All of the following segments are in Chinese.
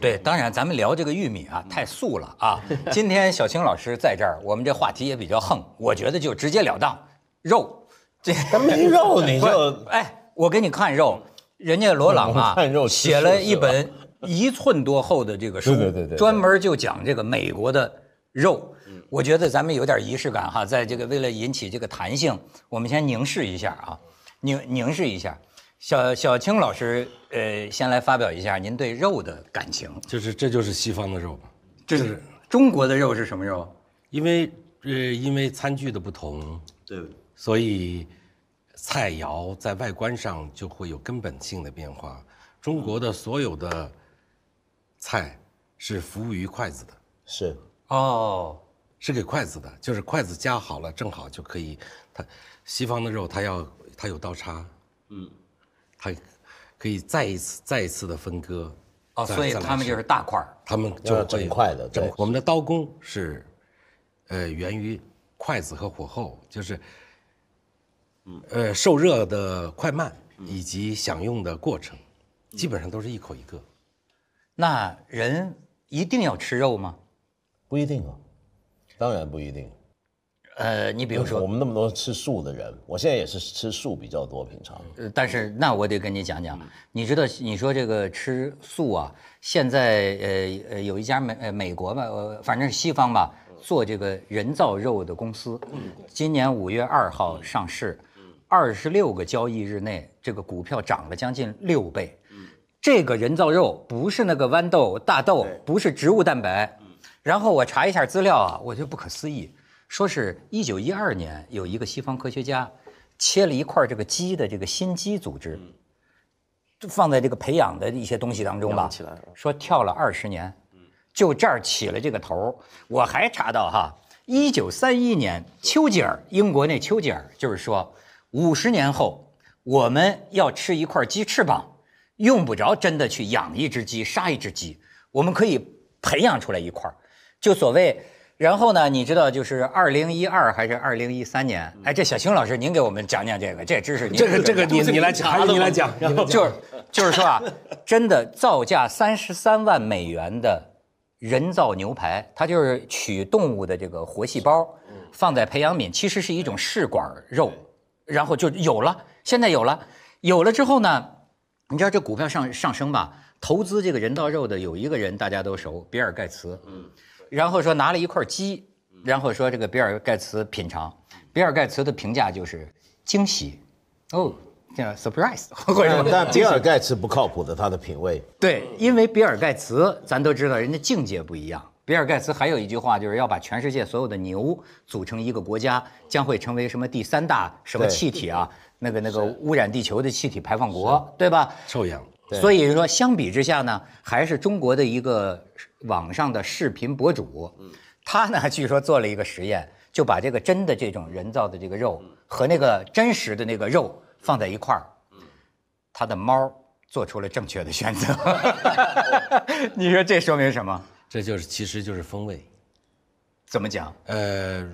对，当然咱们聊这个玉米啊，太素了啊。今天小青老师在这儿，我们这话题也比较横，我觉得就直截了当，肉，这没肉 你就哎，我给你看肉，人家罗朗啊，写了一本一寸多厚的这个书，对对对对，专门就讲这个美国的肉。我觉得咱们有点仪式感哈，在这个为了引起这个弹性，我们先凝视一下啊，凝凝视一下，小小青老师。呃，先来发表一下您对肉的感情，就是这就是西方的肉，这是中国的肉是什么肉？因为呃，因为餐具的不同，对，所以菜肴在外观上就会有根本性的变化。中国的所有的菜是服务于筷子的，是哦，是给筷子的，就是筷子夹好了正好就可以。它西方的肉，它要它有刀叉，嗯，它。可以再一次、再一次的分割，哦，所以他们就是大块儿，他们就整块的，对。我们的刀工是，呃，源于筷子和火候，就是，呃，受热的快慢以及享用的过程，基本上都是一口一个。那人一定要吃肉吗？不一定啊，当然不一定。呃，你比如说，我们那么多吃素的人，我现在也是吃素比较多，平常。呃，但是那我得跟你讲讲，你知道，你说这个吃素啊，现在呃呃有一家美美国吧，呃，反正是西方吧，做这个人造肉的公司，今年五月二号上市，二十六个交易日内，这个股票涨了将近六倍。嗯，这个人造肉不是那个豌豆、大豆，不是植物蛋白。嗯，然后我查一下资料啊，我觉得不可思议。说是一九一二年有一个西方科学家，切了一块这个鸡的这个心肌组织，就放在这个培养的一些东西当中吧。说跳了二十年，就这儿起了这个头。我还查到哈一九三一年丘吉尔，英国那丘吉尔就是说，五十年后我们要吃一块鸡翅膀，用不着真的去养一只鸡、杀一只鸡，我们可以培养出来一块儿，就所谓。然后呢？你知道就是二零一二还是二零一三年？哎，这小青老师，您给我们讲讲这个这知识。这个这个你你来讲，你来讲。就是就是说啊，真的造价三十三万美元的人造牛排，它就是取动物的这个活细胞，放在培养皿，其实是一种试管肉，然后就有了。现在有了，有了之后呢，你知道这股票上上升吧？投资这个人造肉的有一个人大家都熟，比尔盖茨。嗯。然后说拿了一块鸡，然后说这个比尔盖茨品尝，比尔盖茨的评价就是惊喜，哦，这样 surprise。但比尔盖茨不靠谱的他的品味。对，因为比尔盖茨，咱都知道人家境界不一样。比尔盖茨还有一句话，就是要把全世界所有的牛组成一个国家，将会成为什么第三大什么气体啊？那个那个污染地球的气体排放国，对吧？臭氧。所以说，相比之下呢，还是中国的一个网上的视频博主，他呢，据说做了一个实验，就把这个真的这种人造的这个肉和那个真实的那个肉放在一块儿，他的猫做出了正确的选择。你说这说明什么？这就是，其实就是风味。怎么讲？呃，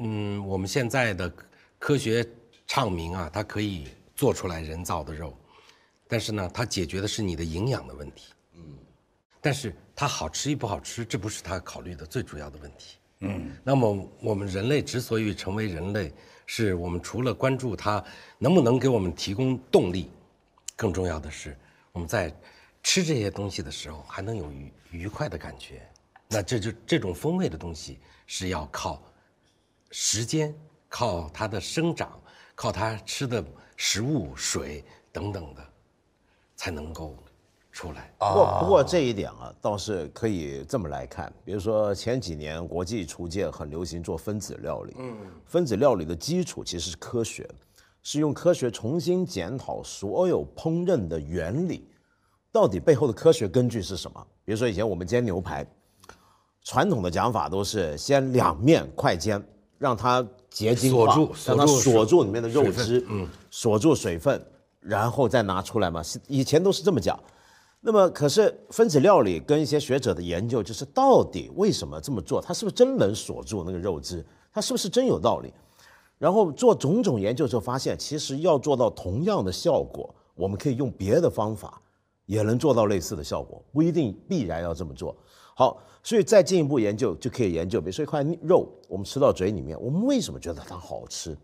嗯，我们现在的科学证明啊，它可以做出来人造的肉。但是呢，它解决的是你的营养的问题，嗯，但是它好吃与不好吃，这不是他考虑的最主要的问题，嗯。那么我们人类之所以成为人类，是我们除了关注它能不能给我们提供动力，更重要的是我们在吃这些东西的时候还能有愉愉快的感觉。那这就这种风味的东西是要靠时间、靠它的生长、靠它吃的食物、水等等的。才能够出来。不过不过这一点啊，倒是可以这么来看。比如说前几年国际厨界很流行做分子料理，嗯，分子料理的基础其实是科学，是用科学重新检讨所有烹饪的原理，到底背后的科学根据是什么？比如说以前我们煎牛排，传统的讲法都是先两面快煎，让它结晶化，让它锁住里面的肉汁，嗯，锁住水分。然后再拿出来嘛，是以前都是这么讲。那么，可是分子料理跟一些学者的研究，就是到底为什么这么做？它是不是真能锁住那个肉汁？它是不是真有道理？然后做种种研究之后，发现其实要做到同样的效果，我们可以用别的方法也能做到类似的效果，不一定必然要这么做好。所以再进一步研究，就可以研究，比如说一块肉，我们吃到嘴里面，我们为什么觉得它好吃？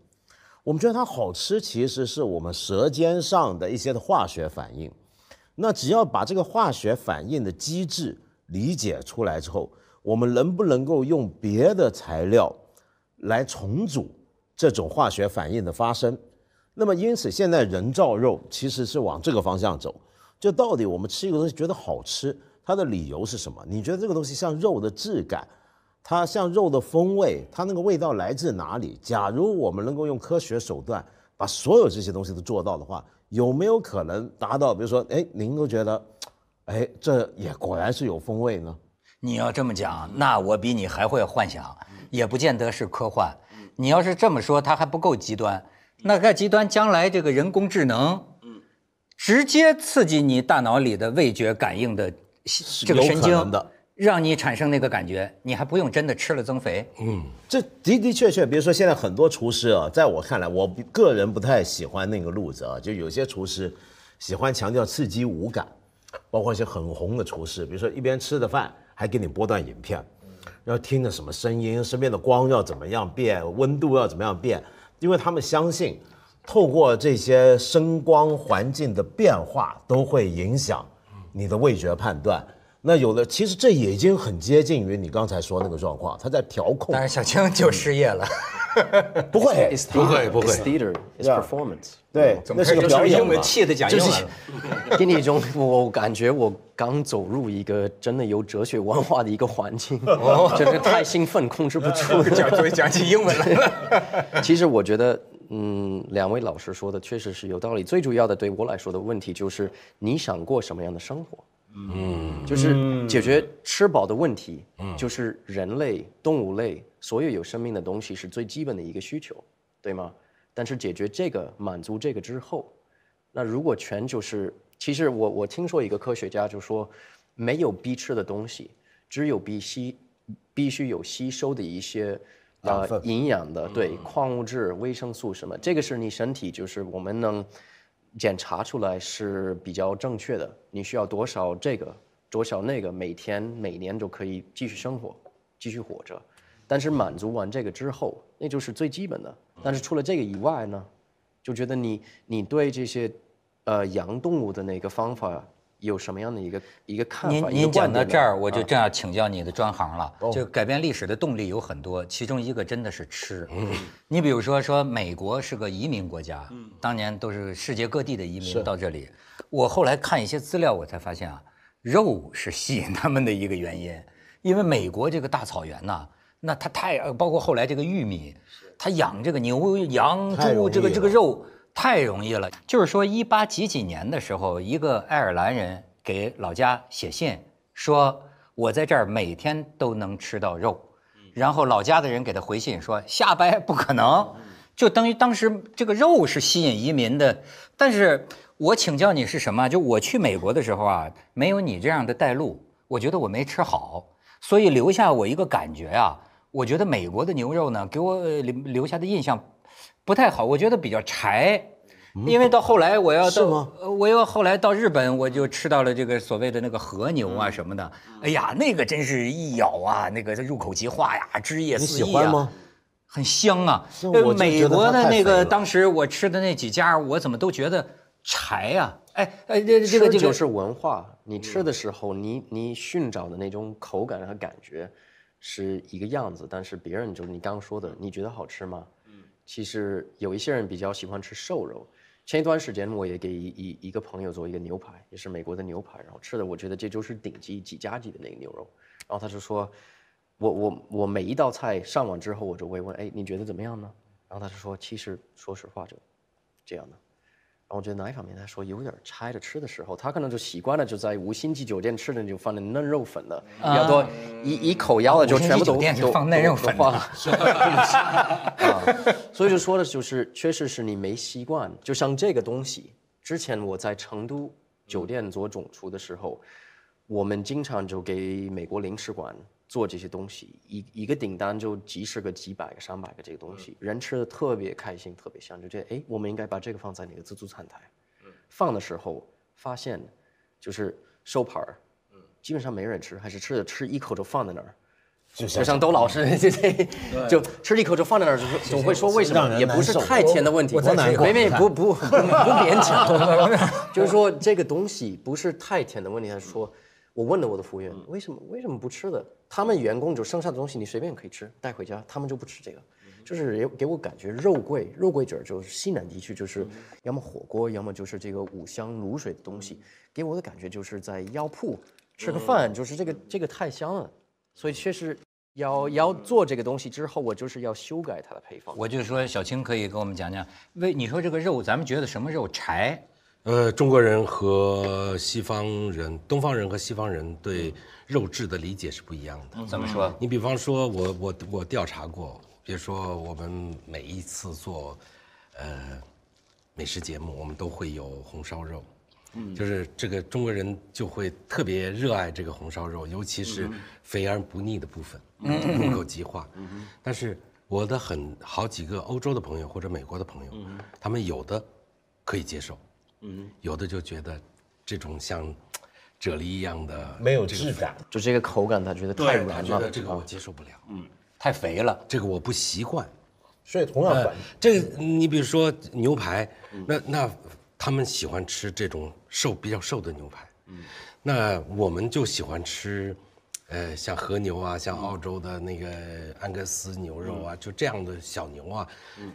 我们觉得它好吃，其实是我们舌尖上的一些的化学反应。那只要把这个化学反应的机制理解出来之后，我们能不能够用别的材料来重组这种化学反应的发生？那么，因此现在人造肉其实是往这个方向走。就到底我们吃一个东西觉得好吃，它的理由是什么？你觉得这个东西像肉的质感？它像肉的风味，它那个味道来自哪里？假如我们能够用科学手段把所有这些东西都做到的话，有没有可能达到？比如说，哎，您都觉得，哎，这也果然是有风味呢？你要这么讲，那我比你还会幻想，也不见得是科幻。你要是这么说，它还不够极端。那再极端，将来这个人工智能，直接刺激你大脑里的味觉感应的这个神经的。让你产生那个感觉，你还不用真的吃了增肥。嗯，这的的确确，比如说现在很多厨师啊，在我看来，我个人不太喜欢那个路子啊。就有些厨师喜欢强调刺激五感，包括一些很红的厨师，比如说一边吃的饭还给你播段影片，然后听着什么声音，身边的光要怎么样变，温度要怎么样变，因为他们相信，透过这些声光环境的变化都会影响你的味觉判断。那有的，其实这已经很接近于你刚才说那个状况，他在调控。但是小青就失业了，不会，不会，不会。is performance，对，那是表演嘛。英文气的讲英文，给你一种我感觉我刚走入一个真的有哲学文化的一个环境，就是太兴奋控制不住，讲就讲起英文来了。其实我觉得，嗯，两位老师说的确实是有道理。最主要的对我来说的问题就是，你想过什么样的生活？嗯，就是解决吃饱的问题，就是人类、动物类所有有生命的东西是最基本的一个需求，对吗？但是解决这个、满足这个之后，那如果全就是，其实我我听说一个科学家就说，没有必吃的东西，只有必吸，必须有吸收的一些啊营养的对矿物质、维生素什么，这个是你身体就是我们能。检查出来是比较正确的。你需要多少这个，多少那个，每天每年都可以继续生活，继续活着。但是满足完这个之后，那就是最基本的。但是除了这个以外呢，就觉得你你对这些，呃，养动物的那个方法。有什么样的一个一个看法？你你讲到这儿，我就正要请教你的专行了。就改变历史的动力有很多，其中一个真的是吃。你比如说说美国是个移民国家，嗯，当年都是世界各地的移民到这里。我后来看一些资料，我才发现啊，肉是吸引他们的一个原因，因为美国这个大草原呢，那它太……呃，包括后来这个玉米，它养这个牛、羊、猪，这个这个肉。太容易了，就是说，一八几几年的时候，一个爱尔兰人给老家写信，说我在这儿每天都能吃到肉，然后老家的人给他回信说，瞎掰，不可能，就等于当时这个肉是吸引移民的。但是我请教你是什么？就我去美国的时候啊，没有你这样的带路，我觉得我没吃好，所以留下我一个感觉啊，我觉得美国的牛肉呢，给我留留下的印象。不太好，我觉得比较柴，因为到后来我要到，我又后来到日本，我就吃到了这个所谓的那个和牛啊什么的，哎呀，那个真是一咬啊，那个入口即化呀，汁液四溢啊，很香啊。美国的那个，当时我吃的那几家，我怎么都觉得柴呀？哎，哎，这个这个是文化，你吃的时候，你你寻找的那种口感和感觉是一个样子，但是别人就是你刚刚说的，你觉得好吃吗？其实有一些人比较喜欢吃瘦肉。前一段时间我也给一一个朋友做一个牛排，也是美国的牛排，然后吃的，我觉得这就是顶级几加级的那个牛肉。然后他就说，我我我每一道菜上完之后，我就会问，哎，你觉得怎么样呢？然后他就说，其实说实话就这样的。我觉得哪一方面他说，有点拆着吃的时候，他可能就习惯了，就在五星级酒店吃的就放点嫩肉粉了，较多一一口咬了就全部都都嫩肉粉了。所以就说的就是，确实是你没习惯。就像这个东西，之前我在成都酒店做总厨的时候，我们经常就给美国领事馆。做这些东西，一一个订单就几十个、几百个、上百个这个东西，人吃的特别开心，特别香。就这，哎，我们应该把这个放在哪个自助餐台？嗯，放的时候发现，就是收盘儿，嗯，基本上没人吃，还是吃的吃一口就放在那儿。就像都老师，就就吃一口就放在那儿，总会说为什么？也不是太甜的问题。我在难过。明明不不不不勉强，就是说这个东西不是太甜的问题。他说，我问了我的服务员，为什么为什么不吃的？他们员工就剩下的东西，你随便可以吃，带回家。他们就不吃这个，就是给给我感觉，肉桂，肉桂卷就是西南地区，就是要么火锅，要么就是这个五香卤水的东西。给我的感觉就是在药铺吃个饭，就是这个这个太香了。所以确实要要做这个东西之后，我就是要修改它的配方。我就说小青可以跟我们讲讲，为你说这个肉，咱们觉得什么肉？柴。呃，中国人和西方人、东方人和西方人对肉质的理解是不一样的。怎么说？你比方说，我我我调查过，比如说我们每一次做，呃，美食节目，我们都会有红烧肉，嗯，就是这个中国人就会特别热爱这个红烧肉，尤其是肥而不腻的部分，入口即化。嗯但是我的很好几个欧洲的朋友或者美国的朋友，他们有的可以接受。嗯，有的就觉得这种像啫喱一样的没有质感，就这个口感，他觉得太软了。这个我接受不了，嗯，太肥了，这个我不习惯。所以同样，这个你比如说牛排，那那他们喜欢吃这种瘦、比较瘦的牛排，嗯，那我们就喜欢吃，呃，像和牛啊，像澳洲的那个安格斯牛肉啊，就这样的小牛啊，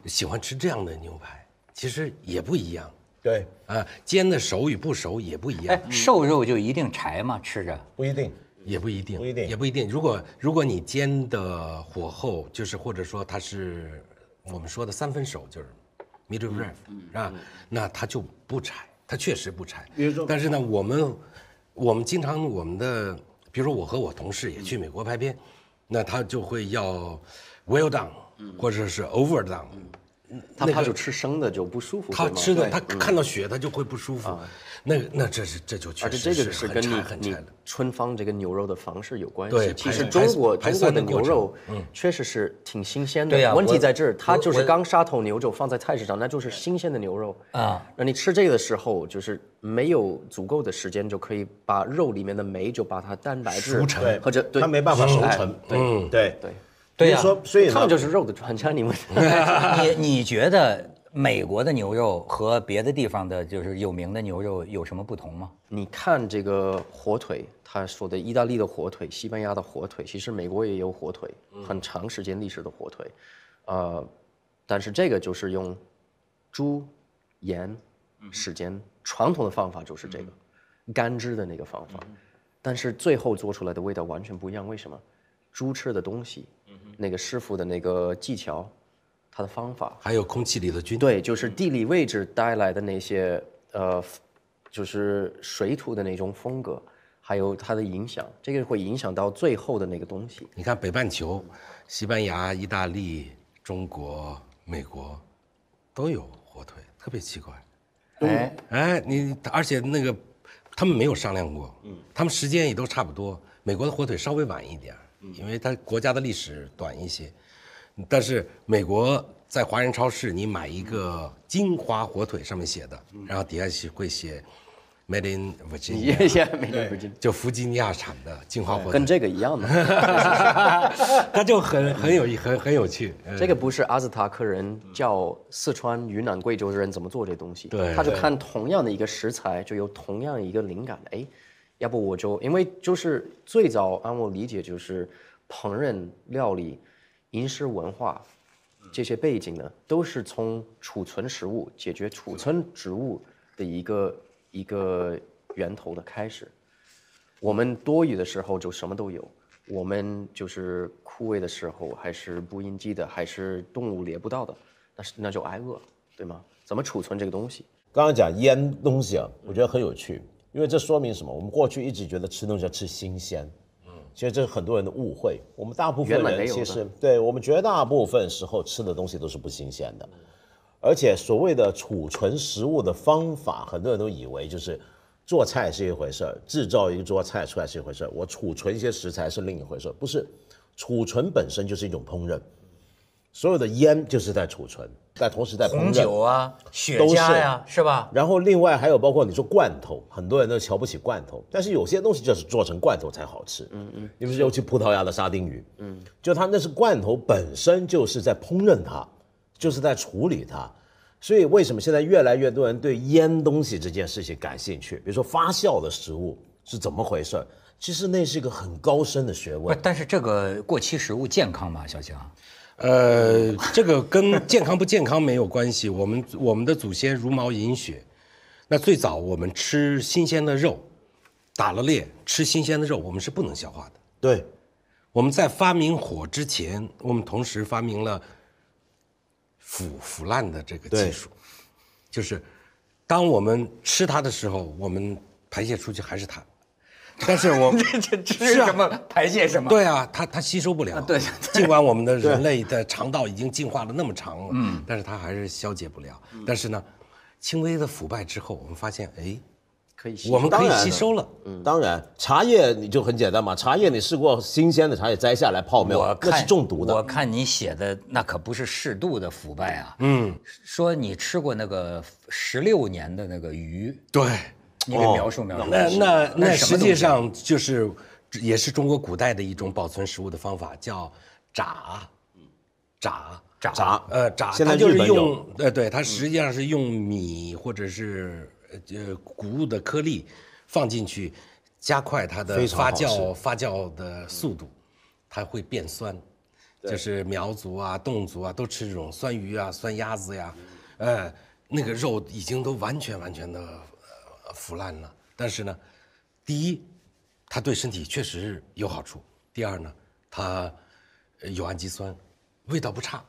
喜欢吃这样的牛排，其实也不一样。对啊，煎的熟与不熟也不一样。哎，瘦肉就一定柴吗？吃着不一定，也不一定，不一定，也不一定。如果如果你煎的火候就是，或者说它是我们说的三分熟，就是 medium rare，是吧？那它就不柴，它确实不柴。比如说，但是呢，我们我们经常我们的，比如说我和我同事也去美国拍片，那他就会要 well done，或者是 over done。他怕就吃生的就不舒服，他吃的他看到血他就会不舒服。那那这是这就确实，而且这个是跟你你春芳这个牛肉的方式有关系。对，其实中国中国的牛肉确实是挺新鲜的。对问题在这儿，它就是刚杀头牛就放在菜市场，那就是新鲜的牛肉啊。那你吃这个的时候，就是没有足够的时间就可以把肉里面的酶就把它蛋白质熟成，或者它没办法熟成。对对对。对呀，所以他们就是肉的专家。你们，你你觉得美国的牛肉和别的地方的，就是有名的牛肉有什么不同吗？你看这个火腿，他说的意大利的火腿、西班牙的火腿，其实美国也有火腿，很长时间历史的火腿，呃，但是这个就是用猪、盐、时间、传统的方法，就是这个干制的那个方法，但是最后做出来的味道完全不一样，为什么？猪吃的东西，那个师傅的那个技巧，他的方法，还有空气里的菌，对，就是地理位置带来的那些呃，就是水土的那种风格，还有它的影响，这个会影响到最后的那个东西。你看北半球，西班牙、意大利、中国、美国，都有火腿，特别奇怪。哎哎，你而且那个他们没有商量过，嗯，他们时间也都差不多，美国的火腿稍微晚一点。因为它国家的历史短一些，但是美国在华人超市，你买一个金华火腿，上面写的，然后底下写会写 m a r a d Virginia，就弗吉尼亚产的金华火腿，跟这个一样的，它就很很有意很很有趣。这个不是阿兹塔克人叫四川、云南、贵州的人怎么做这东西，对，他就看同样的一个食材，就有同样一个灵感的，哎。要不我就，因为就是最早按我理解就是，烹饪、料理、饮食文化这些背景呢，都是从储存食物、解决储存植物的一个一个源头的开始。我们多余的时候就什么都有，我们就是枯萎的时候还是不应季的，还是动物猎不到的，那是那就挨饿，对吗？怎么储存这个东西？刚刚讲腌东西啊，我觉得很有趣。因为这说明什么？我们过去一直觉得吃东西要吃新鲜，嗯，其实这是很多人的误会。我们大部分人其实，对我们绝大部分时候吃的东西都是不新鲜的，而且所谓的储存食物的方法，很多人都以为就是做菜是一回事儿，制造一桌菜出来是一回事儿，我储存一些食材是另一回事儿。不是，储存本身就是一种烹饪，所有的腌就是在储存。在同时在烹红酒啊、雪茄呀，是吧？然后另外还有包括你说罐头，很多人都瞧不起罐头，但是有些东西就是做成罐头才好吃。嗯嗯，你不是尤其葡萄牙的沙丁鱼？嗯，就它那是罐头本身就是在烹饪它，就是在处理它，所以为什么现在越来越多人对腌东西这件事情感兴趣？比如说发酵的食物是怎么回事？其实那是一个很高深的学问。但是这个过期食物健康吗？小强？呃，这个跟健康不健康没有关系。我们我们的祖先茹毛饮血，那最早我们吃新鲜的肉，打了猎吃新鲜的肉，我们是不能消化的。对，我们在发明火之前，我们同时发明了腐腐烂的这个技术，就是当我们吃它的时候，我们排泄出去还是它。但是我们吃什么排泄什么？对啊，它它吸收不了。对，尽管我们的人类的肠道已经进化了那么长了，嗯，但是它还是消解不了。但是呢，轻微的腐败之后，我们发现哎，可以，我们可以吸收了。嗯，当然，茶叶你就很简单嘛，茶叶你试过新鲜的茶叶摘下来泡有？我看中毒的。我看你写的那可不是适度的腐败啊。嗯，说你吃过那个十六年的那个鱼。对。一个描述描述，那那那实际上就是也是中国古代的一种保存食物的方法，叫炸，炸炸炸，呃炸，它就是用呃对它实际上是用米或者是呃谷物的颗粒放进去，加快它的发酵发酵的速度，它会变酸，就是苗族啊侗族啊都吃这种酸鱼啊酸鸭子呀，呃那个肉已经都完全完全的。腐烂了，但是呢，第一，它对身体确实有好处；第二呢，它有氨基酸，味道不差。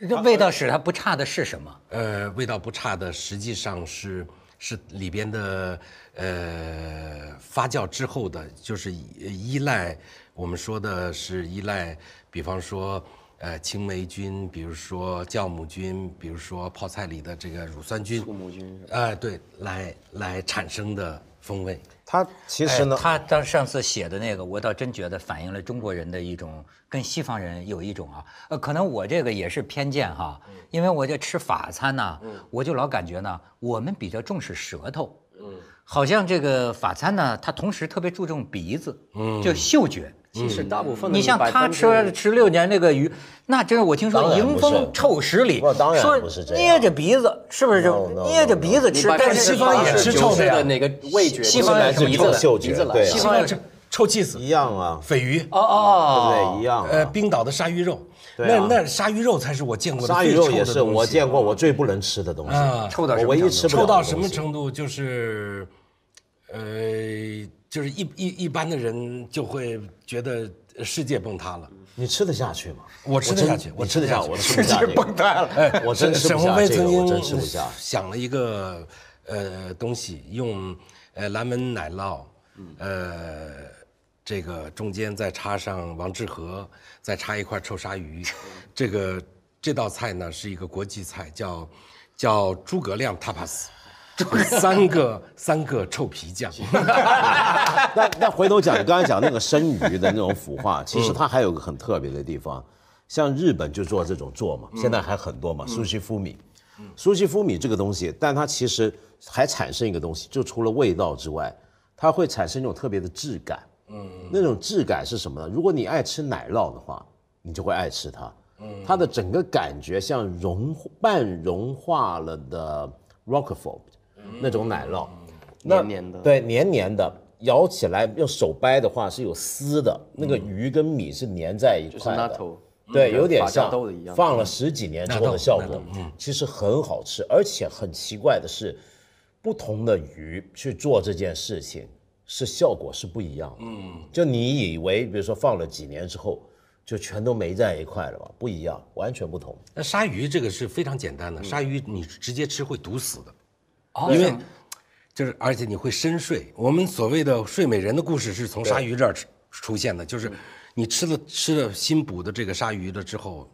那味道使它不差的是什么？呃，味道不差的实际上是是里边的呃发酵之后的，就是依赖我们说的是依赖，比方说。呃，青霉菌，比如说酵母菌，比如说泡菜里的这个乳酸菌，酵母菌是？哎，对，来来产生的风味，它其实呢，他当上次写的那个，我倒真觉得反映了中国人的一种跟西方人有一种啊，呃，可能我这个也是偏见哈，因为我就吃法餐呢，我就老感觉呢，我们比较重视舌头，嗯，好像这个法餐呢，它同时特别注重鼻子，嗯，就嗅觉。其实大部分你像他吃吃六年那个鱼，那真是我听说迎风臭十里。当然不是这样。捏着鼻子是不是就捏着鼻子吃？但是西方也吃臭的，哪个味觉？西方来自鼻子嗅觉。对，西方臭气死。一样啊，鲱鱼。哦哦。对，一样。呃，冰岛的鲨鱼肉，那那鲨鱼肉才是我见过。的鲨鱼肉也是我见过我最不能吃的东西。臭到什么程度？臭到什么程度？就是。呃，就是一一一般的人就会觉得世界崩塌了。你吃得下去吗？我吃得下去，我吃得下。世界崩塌了，我真吃不下沈鸿飞曾经想了一个呃东西，用呃蓝纹奶酪，呃这个中间再插上王致和，再插一块臭鲨鱼。这个这道菜呢是一个国际菜，叫叫诸葛亮塔帕斯。三个三个臭皮匠。那那回头讲，你刚才讲那个生鱼的那种腐化，其实它还有个很特别的地方，像日本就做这种做嘛，现在还很多嘛，苏西夫米。苏西夫米这个东西，但它其实还产生一个东西，就除了味道之外，它会产生一种特别的质感。嗯，那种质感是什么呢？如果你爱吃奶酪的话，你就会爱吃它。嗯，它的整个感觉像融半融化了的 r o c k e f o l l 那种奶酪，黏黏的，对，黏黏的，咬起来用手掰的话是有丝的，那个鱼跟米是粘在一块的，对，有点像放了十几年之后的效果，嗯，其实很好吃，而且很奇怪的是，不同的鱼去做这件事情，是效果是不一样的，嗯，就你以为比如说放了几年之后，就全都没在一块了吧？不一样，完全不同。那鲨鱼这个是非常简单的，鲨鱼你直接吃会毒死的。因为，就是而且你会深睡。我们所谓的睡美人的故事是从鲨鱼这儿出现的，就是你吃了吃了新捕的这个鲨鱼了之后，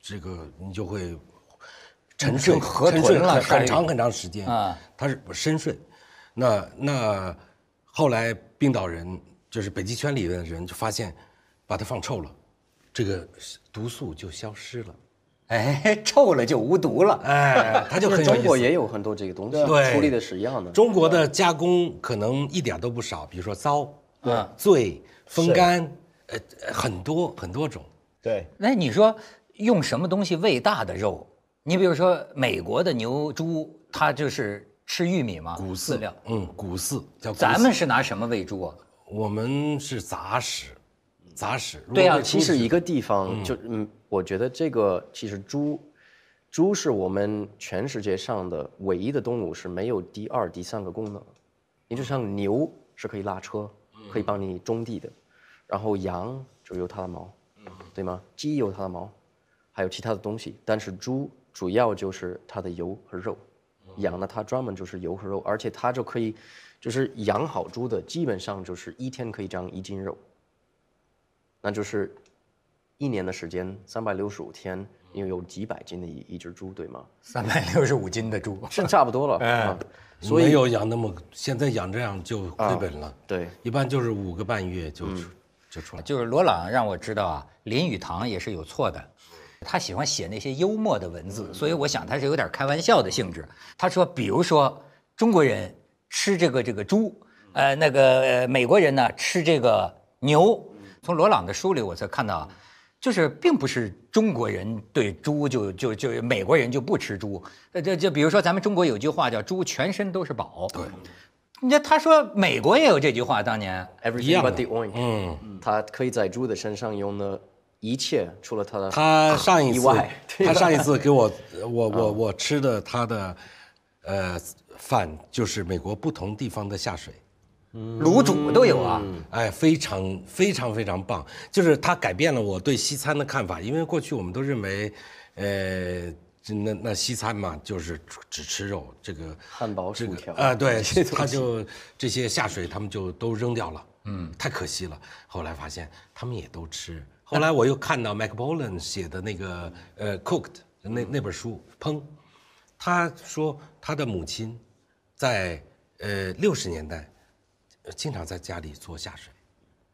这个你就会沉睡，沉睡了很长很长时间。啊，它是深睡。那那后来冰岛人就是北极圈里的人就发现，把它放臭了，这个毒素就消失了。哎，臭了就无毒了，哎，他 就很有意思。中国也有很多这个东西，处理的是一样的。中国的加工可能一点都不少，比如说糟、醉、风干，呃，很多很多种。对，那你说用什么东西喂大的肉？你比如说美国的牛猪，它就是吃玉米吗？谷饲料，嗯，谷饲叫。咱们是拿什么喂猪啊？我们是杂食，杂食。对啊，其实一个地方就嗯。我觉得这个其实猪，猪是我们全世界上的唯一的动物是没有第二、第三个功能。你就像牛是可以拉车，可以帮你种地的，然后羊就有它的毛，对吗？鸡有它的毛，还有其他的东西。但是猪主要就是它的油和肉，养呢它专门就是油和肉，而且它就可以，就是养好猪的基本上就是一天可以长一斤肉，那就是。一年的时间，三百六十五天，为有几百斤的一一只猪，对吗？三百六十五斤的猪是差不多了，嗯，所以没有养那么现在养这样就亏本了。对，一般就是五个半月就就出来了。就是罗朗让我知道啊，林语堂也是有错的，他喜欢写那些幽默的文字，所以我想他是有点开玩笑的性质。他说，比如说中国人吃这个这个猪，呃，那个美国人呢吃这个牛。从罗朗的书里我才看到。就是，并不是中国人对猪就就就美国人就不吃猪。呃，这就比如说咱们中国有句话叫“猪全身都是宝”。对，那他说美国也有这句话，当年一样。嗯，他可以在猪的身上用的一切，除了他的他上一次，他上一次给我我我我吃的他的呃饭，就是美国不同地方的下水。卤煮都有啊，哎，非常非常非常棒，就是它改变了我对西餐的看法。因为过去我们都认为，呃，那那西餐嘛，就是只吃肉，这个汉堡、薯条啊，对，他就这些下水，他们就都扔掉了，嗯，太可惜了。后来发现他们也都吃。后来我又看到麦克伯伦写的那个呃《Cooked》那那本书，《砰，他说他的母亲在呃六十年代。经常在家里做下水，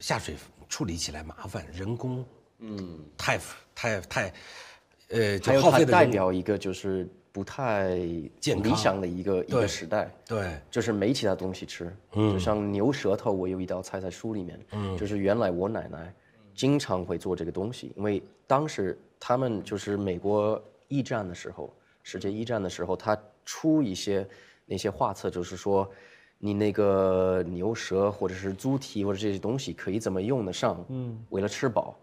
下水处理起来麻烦，人工，嗯，太太太，呃，就代表一个就是不太健想的一个一个时代，对，就是没其他东西吃，嗯，就像牛舌头，我有一道菜在书里面，嗯，就是原来我奶奶经常会做这个东西，因为当时他们就是美国一战的时候，世界一战的时候，他出一些那些画册，就是说。你那个牛舌或者是猪蹄或者这些东西可以怎么用得上？嗯，为了吃饱，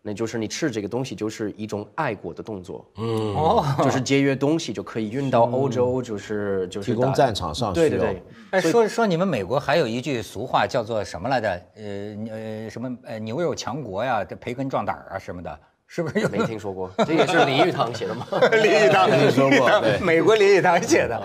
那就是你吃这个东西就是一种爱国的动作。嗯哦，就是节约东西就可以运到欧洲，就是就是提供战场上对对对，哎，说说你们美国还有一句俗话叫做什么来着？呃呃，什么呃牛肉强国呀，这培根壮胆啊什么的，是不是？没听说过，这也是林语堂写的吗？林 语堂，听说过，美国林语堂写的。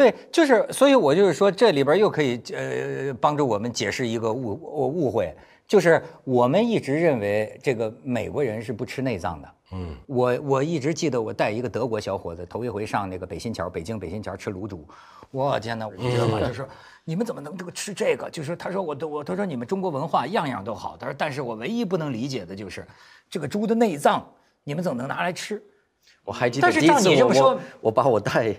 对，就是，所以我就是说，这里边又可以呃帮助我们解释一个误误会，就是我们一直认为这个美国人是不吃内脏的。嗯，我我一直记得，我带一个德国小伙子头一回上那个北新桥，北京北新桥吃卤煮，我天哪，你知道吗？就是你们怎么能这个吃这个？就是他说我都我他说你们中国文化样样都好，他说但是我唯一不能理解的就是这个猪的内脏你们怎么能拿来吃？我还记得第一次我我把我带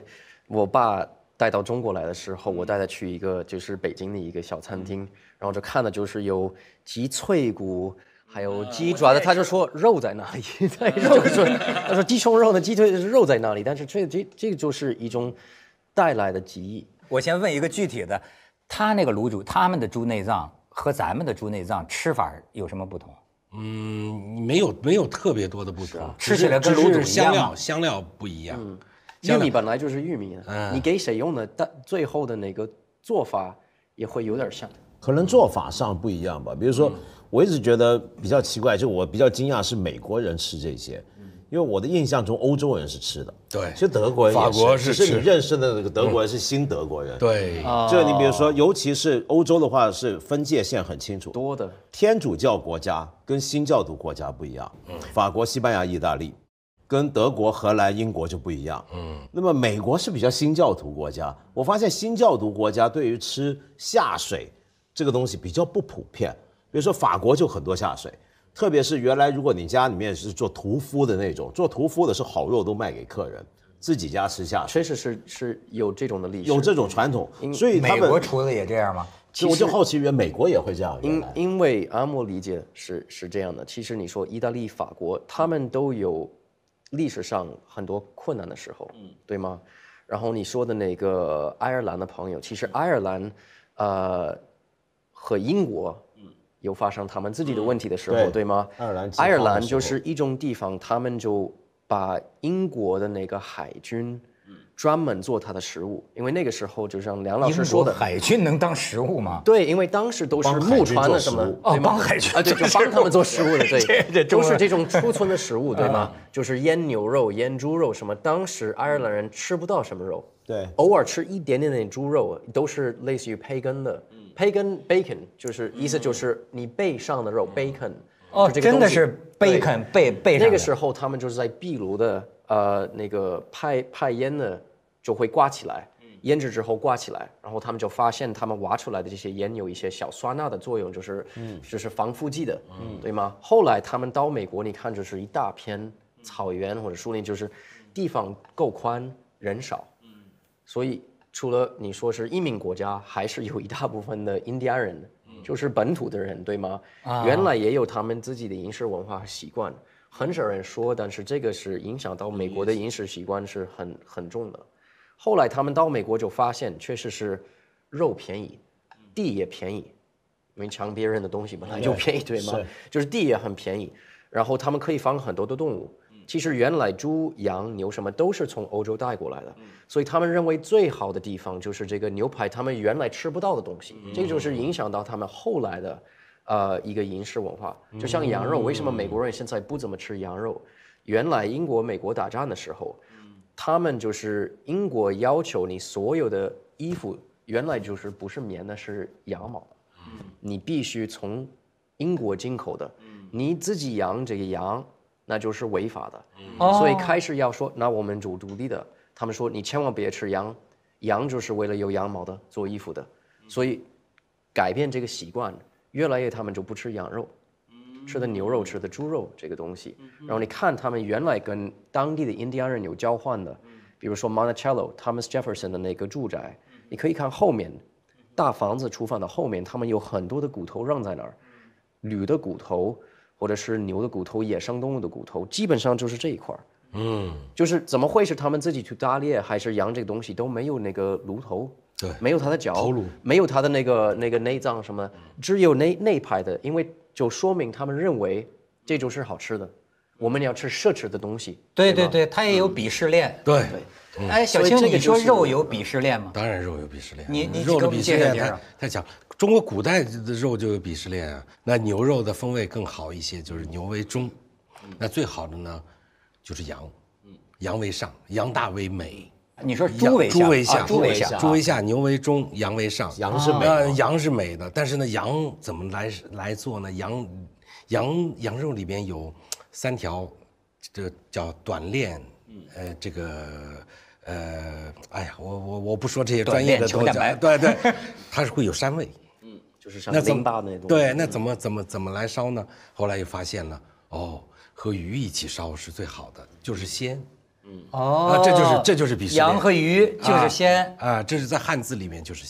我爸。带到中国来的时候，我带他去一个就是北京的一个小餐厅，然后就看的就是有鸡脆骨，还有鸡爪的。他就说肉在哪里？肉说他说鸡胸肉的鸡腿肉在哪里？但是这这这个就是一种带来的记忆。我先问一个具体的，他那个卤煮，他们的猪内脏和咱们的猪内脏吃法有什么不同？嗯，没有没有特别多的不同，吃起来跟卤煮香料香料不一样。玉米本来就是玉米，你给谁用的？但最后的那个做法也会有点像。可能做法上不一样吧。比如说，我一直觉得比较奇怪，就我比较惊讶是美国人吃这些，因为我的印象中欧洲人是吃的。对，其实德国、人、法国是吃。其实你认识的那个德国人是新德国人。对，这你比如说，尤其是欧洲的话，是分界线很清楚。多的天主教国家跟新教徒国家不一样。嗯，法国、西班牙、意大利。跟德国、荷兰、英国就不一样。嗯，那么美国是比较新教徒国家。我发现新教徒国家对于吃下水这个东西比较不普遍。比如说法国就很多下水，特别是原来如果你家里面是做屠夫的那种，做屠夫的是好肉都卖给客人，自己家吃下。确实是是有这种的历史，有这种传统。所以美国厨子也这样吗？其实我就好奇，原美国也会这样。因因为阿莫理解是是这样的。其实你说意大利、法国，他们都有。历史上很多困难的时候，嗯，对吗？然后你说的那个爱尔兰的朋友，其实爱尔兰，呃，和英国，嗯，有发生他们自己的问题的时候，对吗？爱尔兰，爱尔兰就是一种地方，他们就把英国的那个海军。专门做他的食物，因为那个时候就像梁老师说的，海军能当食物吗？对，因为当时都是木船的什么，哦，帮海军，对，就帮他们做食物的，对，都是这种储存的食物，对吗？就是腌牛肉、腌猪肉什么。当时爱尔兰人吃不到什么肉，对，偶尔吃一点点点猪肉，都是类似于培根的，培根 （bacon） 就是意思就是你背上的肉 （bacon）。哦，真的是 bacon 背背那个时候他们就是在壁炉的。呃，那个派派烟呢，就会挂起来，腌制之后挂起来，然后他们就发现，他们挖出来的这些烟有一些小酸钠的作用，就是，嗯、就是防腐剂的，嗯、对吗？后来他们到美国，你看就是一大片草原或者树林，就是地方够宽，人少，所以除了你说是移民国家，还是有一大部分的印第安人，就是本土的人，对吗？原来也有他们自己的饮食文化和习惯。很少人说，但是这个是影响到美国的饮食习惯是很很重的。后来他们到美国就发现，确实是肉便宜，地也便宜，没抢别人的东西本来就便宜，对吗？就是地也很便宜，然后他们可以放很多的动物。其实原来猪、羊、牛什么都是从欧洲带过来的，所以他们认为最好的地方就是这个牛排，他们原来吃不到的东西，这就是影响到他们后来的。呃，一个饮食文化，就像羊肉，为什么美国人现在不怎么吃羊肉？原来英国、美国打仗的时候，他们就是英国要求你所有的衣服原来就是不是棉的，是羊毛，你必须从英国进口的，你自己养这个羊那就是违法的，所以开始要说那我们主独立的，他们说你千万别吃羊，羊就是为了有羊毛的做衣服的，所以改变这个习惯。越来越，他们就不吃羊肉，吃的牛肉，吃的猪肉这个东西。然后你看，他们原来跟当地的印第安人有交换的，比如说 Monticello，Thomas Jefferson 的那个住宅，你可以看后面，大房子厨房的后面，他们有很多的骨头扔在那儿，驴的骨头，或者是牛的骨头、野生动物的骨头，基本上就是这一块儿。嗯，就是怎么会是他们自己去打猎，还是羊这个东西都没有那个炉头？对，没有它的脚，没有它的那个那个内脏什么，只有那那排的，因为就说明他们认为这就是好吃的。我们要吃奢侈的东西。对对对，它也有鄙视链。对对，哎，小青，你说肉有鄙视链吗？当然，肉有鄙视链。你你的鄙视链太他讲，中国古代的肉就有鄙视链啊。那牛肉的风味更好一些，就是牛为中，那最好的呢，就是羊，羊为上，羊大为美。你说猪为下，猪为下，猪为下，牛为中，羊为上。羊是美，羊是美的，但是呢，羊怎么来来做呢？羊，羊羊肉里边有三条，这叫短链，呃，这个，呃，哎呀，我我我不说这些专业的东。短对对，它是会有膻味。嗯，就是大那东西。对，那怎么怎么怎么来烧呢？后来又发现了，哦，和鱼一起烧是最好的，就是鲜。嗯哦，这就是这就是比羊和鱼就是先啊，这是在汉字里面就是。